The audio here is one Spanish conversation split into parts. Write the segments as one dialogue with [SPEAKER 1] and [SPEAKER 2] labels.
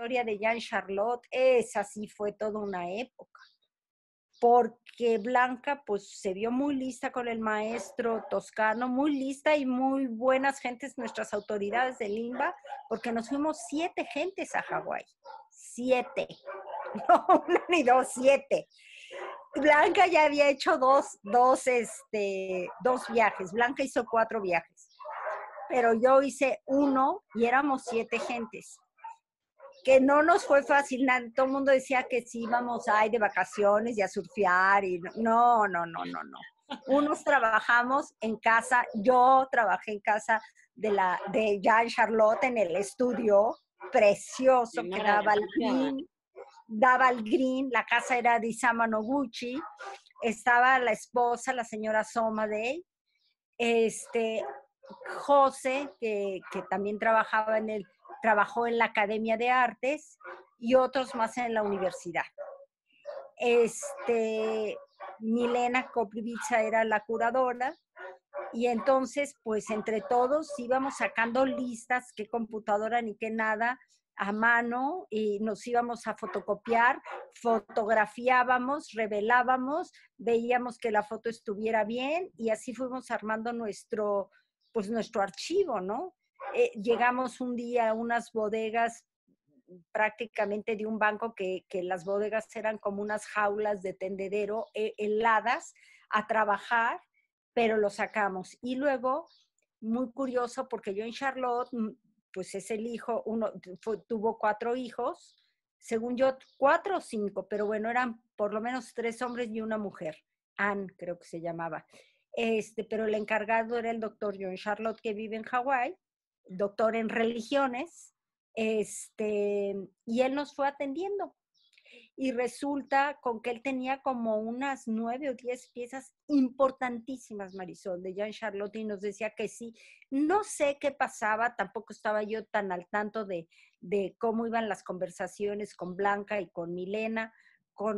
[SPEAKER 1] historia de Jean Charlotte, esa sí fue toda una época, porque Blanca pues se vio muy lista con el maestro toscano, muy lista y muy buenas gentes nuestras autoridades de limba porque nos fuimos siete gentes a Hawái, siete, no una ni dos, siete. Blanca ya había hecho dos, dos, este, dos viajes, Blanca hizo cuatro viajes pero yo hice uno y éramos siete gentes que no nos fue fácil, todo el mundo decía que sí íbamos ahí de vacaciones y a surfear y no, no, no, no, no. Unos trabajamos en casa, yo trabajé en casa de la de Jan Charlotte en el estudio precioso que daba el green, daba el green, la casa era de Isama Noguchi, estaba la esposa, la señora de este José que, que también trabajaba en el trabajó en la Academia de Artes y otros más en la universidad. Este, Milena Koprivica era la curadora y entonces pues entre todos íbamos sacando listas, qué computadora ni qué nada, a mano y nos íbamos a fotocopiar, fotografiábamos, revelábamos, veíamos que la foto estuviera bien y así fuimos armando nuestro, pues nuestro archivo, ¿no? Eh, llegamos un día a unas bodegas prácticamente de un banco que, las bodegas eran como unas jaulas de tendedero eh, heladas a trabajar, pero lo sacamos. Y luego, muy curioso, porque John Charlotte, mm, pues es el hijo, uno tuvo cuatro hijos, según yo, cuatro o cinco, pero bueno, eran por lo menos tres hombres y una mujer. Anne creo que se llamaba. Este, pero el encargado era el doctor John Charlotte, que vive en Hawái, doctor en religiones, este, y él nos fue atendiendo. Y resulta con que él tenía como unas nueve o diez piezas importantísimas, Marisol, de Jean Charlotte, y nos decía que sí. No sé qué pasaba, tampoco estaba yo tan al tanto de, de cómo iban las conversaciones con Blanca y con Milena,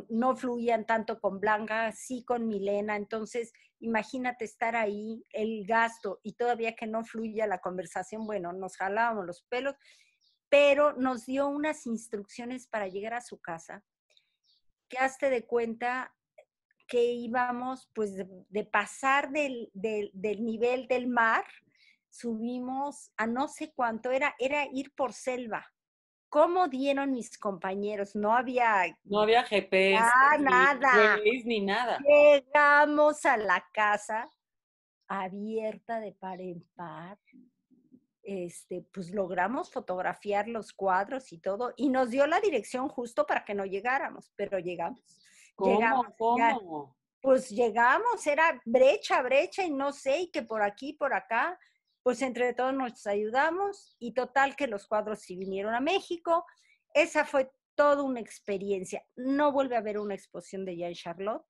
[SPEAKER 1] no fluían tanto con Blanca, sí con Milena. Entonces, imagínate estar ahí, el gasto, y todavía que no fluya la conversación, bueno, nos jalábamos los pelos, pero nos dio unas instrucciones para llegar a su casa, que hazte de cuenta que íbamos pues de, pasar del, del nivel del mar, subimos a no sé cuánto era, era ir por selva cómo dieron mis compañeros. No había... No había GPS. Ah, ni nada. GPS, ni nada. Llegamos a la casa abierta de par en par. Este, pues logramos fotografiar los cuadros y todo, y nos dio la dirección justo para que no llegáramos, pero llegamos. ¿Cómo? Llegamos, ¿Cómo? pues llegamos, era brecha, brecha, y no sé, y que por aquí, por acá, pues entre todos nos ayudamos y total que los cuadros sí vinieron a México. Esa fue toda una experiencia. No vuelve a haber una exposición de Jean Charlotte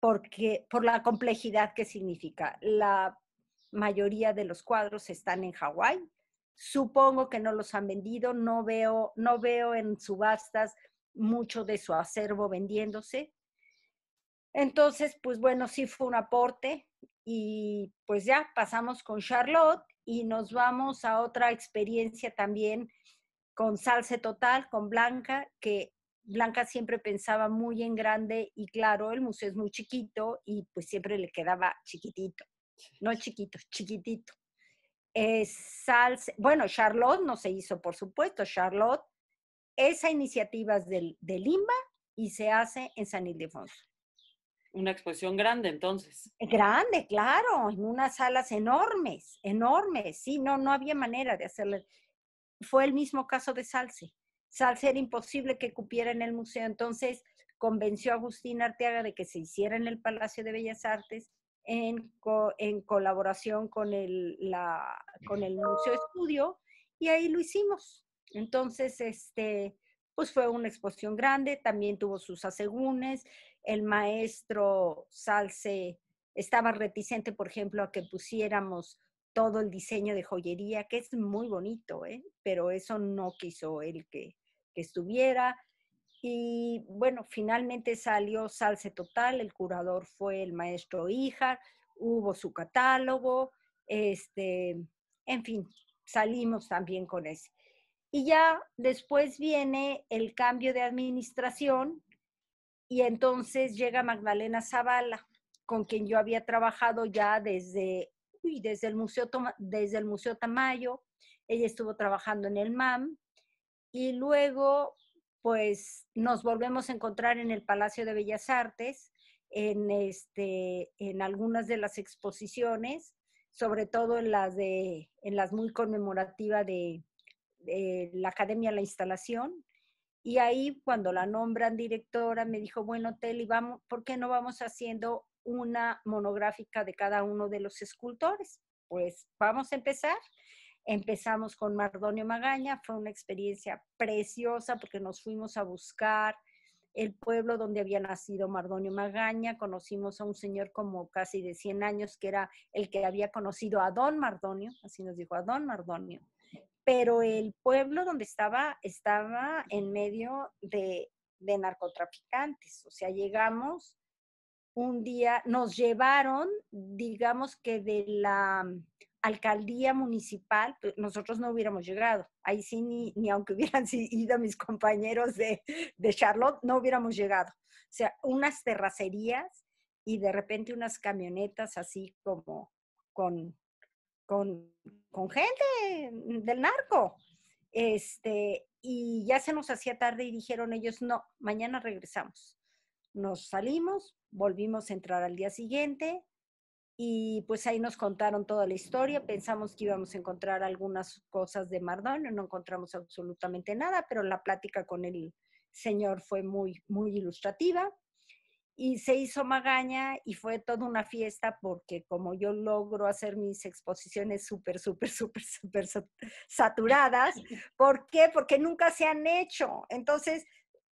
[SPEAKER 1] porque por la complejidad que significa. La mayoría de los cuadros están en Hawái. Supongo que no los han vendido, no veo, no veo en subastas mucho de su acervo vendiéndose. Entonces, pues bueno, sí fue un aporte, y pues ya pasamos con Charlotte y nos vamos a otra experiencia también con salsa Total, con Blanca, que Blanca siempre pensaba muy en grande y claro, el museo es muy chiquito y pues siempre le quedaba chiquitito, no chiquito, chiquitito. Eh, bueno, Charlotte no se hizo, por supuesto, Charlotte, esa iniciativa es de lima y se hace en San Ildefonso. Una exposición grande, entonces. Eh, grande, claro, en unas salas enormes, enormes. Sí, no, no había manera de hacerle. Fue el mismo caso de Salce. Salce era imposible que cupiera en el museo, entonces convenció a Agustín Arteaga de que se hiciera en el Palacio de Bellas Artes en, colaboración con el, con el Museo Estudio y ahí lo hicimos. Entonces, este, pues fue una exposición grande, también tuvo sus asegúnes, el maestro Salce estaba reticente, por ejemplo, a que pusiéramos todo el diseño de joyería, que es muy bonito, ¿eh? pero eso no quiso él que, estuviera. Y bueno, finalmente salió Salce Total, el curador fue el maestro Hija, hubo su catálogo, este, en fin, salimos también con ese. Y ya después viene el cambio de administración, y entonces llega Magdalena Zavala, con quien yo había trabajado ya desde, desde, el, Museo desde el Museo Tamayo. Ella estuvo trabajando en el MAM. Y luego, pues, nos volvemos a encontrar en el Palacio de Bellas Artes, en, este, en algunas de las exposiciones, sobre todo en las, en las muy conmemorativas de, de la Academia La Instalación, y ahí cuando la nombran directora me dijo, bueno, Teli, vamos, ¿por qué no vamos haciendo una monográfica de cada uno de los escultores? Pues vamos a empezar. Empezamos con Mardonio Magaña, fue una experiencia preciosa porque nos fuimos a buscar el pueblo donde había nacido Mardonio Magaña, conocimos a un señor como casi de 100 años que era el que había conocido a don Mardonio, así nos dijo, a don Mardonio pero el pueblo donde estaba estaba en medio de, narcotraficantes. O sea, llegamos un día, nos llevaron, digamos que de la mm, alcaldía municipal, nosotros no hubiéramos llegado. Ahí sí, ni, aunque hubieran ido mis compañeros de, Charlotte, no hubiéramos llegado. O sea, unas terracerías y de repente unas camionetas así como con, con, con gente del narco. Este, y ya se nos hacía tarde y dijeron ellos, no, mañana regresamos. Nos salimos, volvimos a entrar al día siguiente y pues ahí nos contaron toda la historia. Pensamos que íbamos a encontrar algunas cosas de Mardón, no encontramos absolutamente nada, pero la plática con el señor fue muy, muy ilustrativa y se hizo Magaña y fue toda una fiesta porque como yo logro hacer mis exposiciones súper, súper, súper, súper saturadas, ¿por qué? Porque nunca se han hecho. Entonces,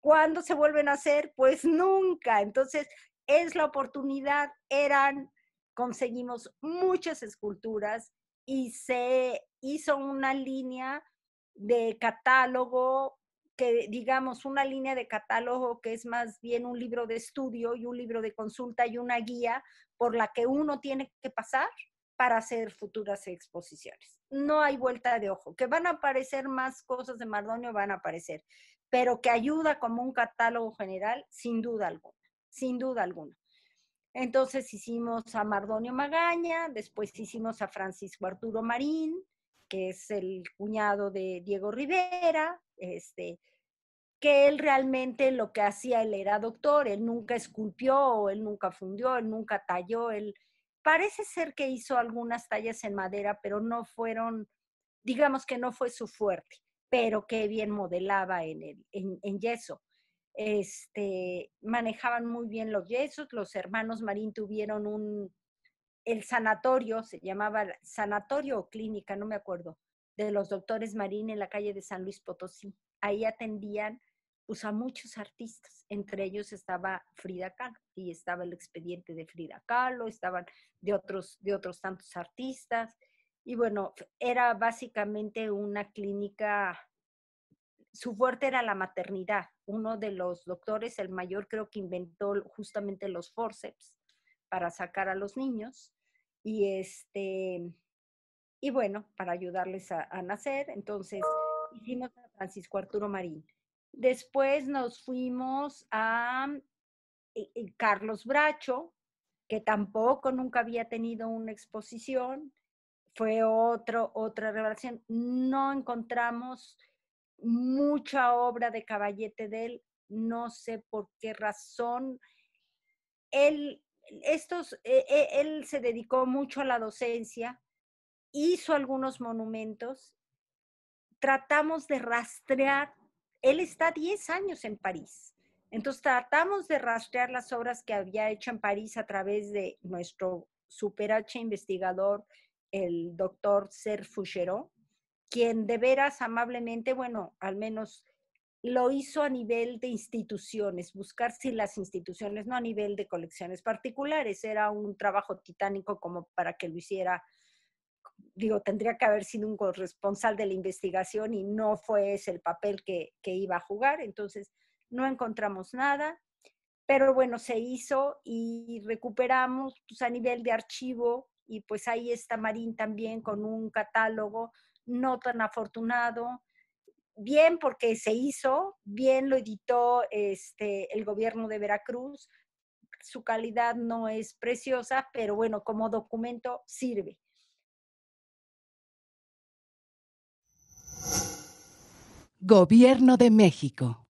[SPEAKER 1] ¿cuándo se vuelven a hacer? Pues nunca. Entonces, es la oportunidad, eran, conseguimos muchas esculturas y se hizo una línea de catálogo que digamos una línea de catálogo que es más bien un libro de estudio y un libro de consulta y una guía por la que uno tiene que pasar para hacer futuras exposiciones. No hay vuelta de ojo, que van a aparecer más cosas de Mardonio, van a aparecer, pero que ayuda como un catálogo general, sin duda alguna, sin duda alguna. Entonces hicimos a Mardonio Magaña, después hicimos a Francisco Arturo Marín, es el cuñado de Diego Rivera, este, que él realmente lo que hacía, él era doctor, él nunca esculpió, él nunca fundió, él nunca talló, él parece ser que hizo algunas tallas en madera, pero no fueron, digamos que no fue su fuerte, pero que bien modelaba en, en yeso. Este, manejaban muy bien los yesos, los hermanos Marín tuvieron un, el sanatorio, se llamaba sanatorio o clínica, no me acuerdo, de los doctores Marín en la calle de San Luis Potosí. Ahí atendían pues, a muchos artistas, entre ellos estaba Frida Kahlo y estaba el expediente de Frida Kahlo, estaban de otros, de otros tantos artistas. Y bueno, era básicamente una clínica, su fuerte era la maternidad. Uno de los doctores, el mayor, creo que inventó justamente los forceps para sacar a los niños. Y este, y bueno, para ayudarles a, nacer, entonces hicimos a Francisco Arturo Marín. Después nos fuimos a eh, eh, Carlos Bracho, que tampoco nunca había tenido una exposición, fue otro, otra revelación. No encontramos mucha obra de caballete de él, no sé por qué razón. Él estos, eh, eh, él se dedicó mucho a la docencia, hizo algunos monumentos, tratamos de rastrear, él está 10 años en París, entonces tratamos de rastrear las obras que había hecho en París a través de nuestro superh investigador, el doctor Ser Foucherot, quien de veras amablemente, bueno, al menos lo hizo a nivel de instituciones, buscar si las instituciones, no a nivel de colecciones particulares, era un trabajo titánico como para que lo hiciera, digo, tendría que haber sido un corresponsal de la investigación y no fue ese el papel que, que iba a jugar, entonces no encontramos nada, pero bueno, se hizo y recuperamos pues, a nivel de archivo y pues ahí está Marín también con un catálogo no tan afortunado, bien porque se hizo, bien lo editó este, el gobierno de Veracruz, su calidad no es preciosa, pero bueno, como documento sirve. Gobierno de México.